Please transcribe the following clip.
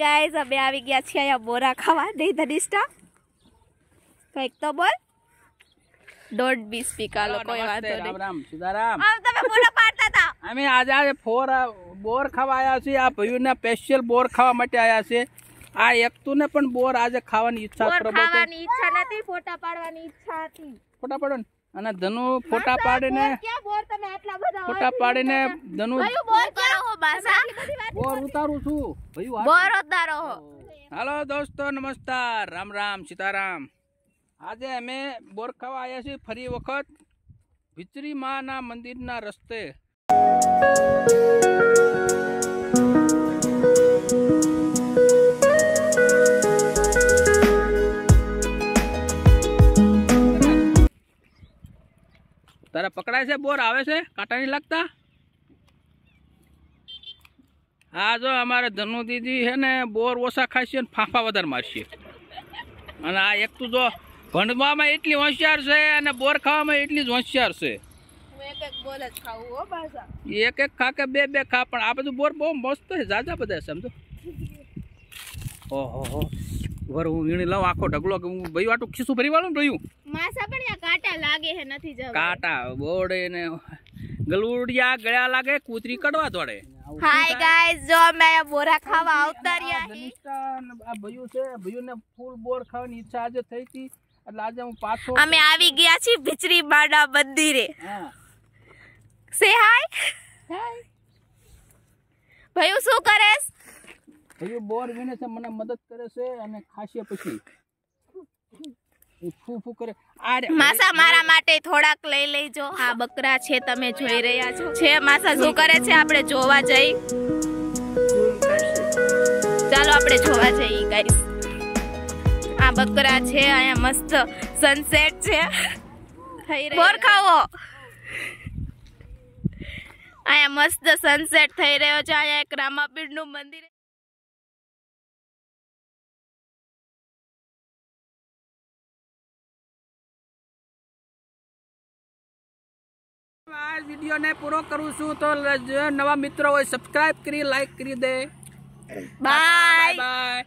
guys અમે આવી ગયા છીએ અહીંયા બોરા ખાવા નહીં ધનિષ્ઠા કંઈક તો બોલ ડોન્ટ બી સ્પીક લોકો રામ રામ અમે આજે ફોર બોર ખાવા આવ્યા છીએ આ ભયુના સ્પેશિયલ બોર ખાવા માટે આવ્યા છે આ ને પણ બોર આજે ખાવાની ઈચ્છા પ્રબળ ખાવાની ઈચ્છા નથી ફોટા પાડવાની ઈચ્છા હતી ફોટા પાડો અને ધનુ ફોટા પાડીને ફોટા પાડીને ધનુ બોર ઉતારું છું હાલો દોસ્તો નમસ્કાર રામ રામ સીતારામ આજે અમે બોર ખાવા આવ્યા છીએ ફરી વખત વિચરી માના મંદિરના રસ્તે તારે પકડાય છે બોર આવે છે કાંટા નહીં લાગતા હા જો અમારે ધનુ દીદી છે ને બોર ઓછા ખાશે અને ફાંફા વધારે મારશે અને આ એક તો જો ભંડવામાં એટલી હોશિયાર છે અને બોર ખાવામાં એટલી જ હોશિયાર છે એક એક ખા કે બે બે ખા પણ આ બધું બોર બહુ મસ્ત છે જાજા બધા સમજો ઓહો વર હું વીણી લઉં આખો ઢગલો કે હું ભાઈ આટું ખીસું ભરી વાળું રહ્યું માસા પણ ત્યાં કાંટા લાગે હે નથી જવા કાંટા બોડે ને ગલુડિયા ગળ્યા લાગે કૂતરી કડવા દોડે હાય ગાઈસ જો મે બોરા ખાવા અવતર્યા આ ભયું છે ભયું ને ફૂલ બોર ખાવાની ઈચ્છા આજે થઈ હતી એટલે આજે હું પાછો અમે આવી ગયા છીએ બિચરી બાડા મંદિરે સે હાય હાય ભયું શું કરેસ હજુ બોર વિને છે મને મદદ કરે છે અને ખાશે પછી માસા મારા માટે થોડાક લઈ લેજો આ બકરા છે તમે જોઈ રહ્યા છો છે માસા શું કરે છે આપણે જોવા જઈ ચાલો આપણે જોવા જઈએ આ બકરા છે અહીંયા મસ્ત સનસેટ છે થઈ રહ્યો બોર ખાવો અહીંયા સનસેટ થઈ રહ્યો છે અહીંયા એક રામાપીર નું મંદિર આ ને પૂરો કરું છું તો નવા મિત્રો હોય સબસ્ક્રાઇબ કરી લાઈક કરી દે બાય બાય